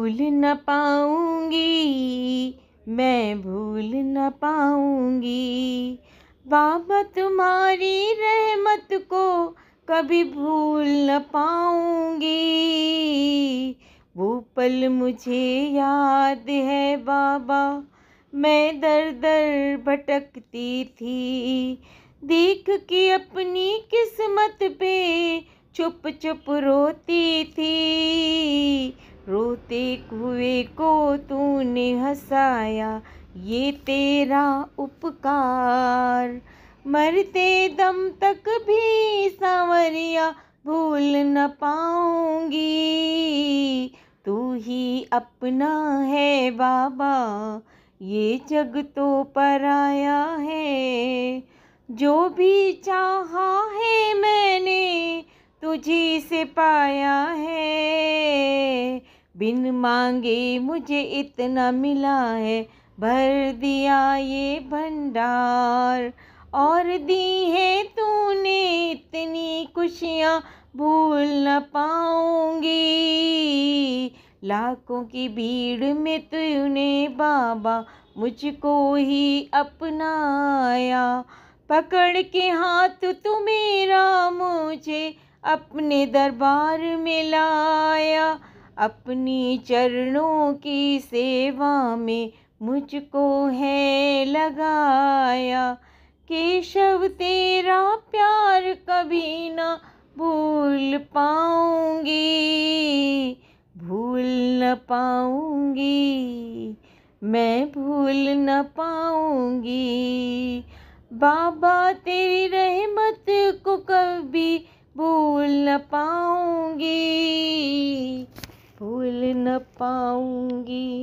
भूल न पाऊंगी मैं भूल न पाऊंगी बाबा तुम्हारी रहमत को कभी भूल न पाऊंगी वो पल मुझे याद है बाबा मैं दर दर भटकती थी देख के अपनी किस्मत पे चुप चुप रोती थी रोते कुए को तूने हंसाया ये तेरा उपकार मरते दम तक भी सांवरिया भूल न पाऊंगी तू ही अपना है बाबा ये जग तो पराया है जो भी चाहा है मैंने तुझी से पाया है बिन मांगे मुझे इतना मिला है भर दिया ये भंडार और दी है तूने इतनी खुशियाँ भूल न पाऊंगी लाखों की भीड़ में तूने बाबा मुझको ही अपनाया पकड़ के हाथ तू मेरा मुझे अपने दरबार में लाया अपनी चरणों की सेवा में मुझको है लगाया केशव तेरा प्यार कभी ना भूल पाऊंगी भूल न पाऊंगी मैं भूल न पाऊंगी बाबा तेरी रहमत पाऊंगी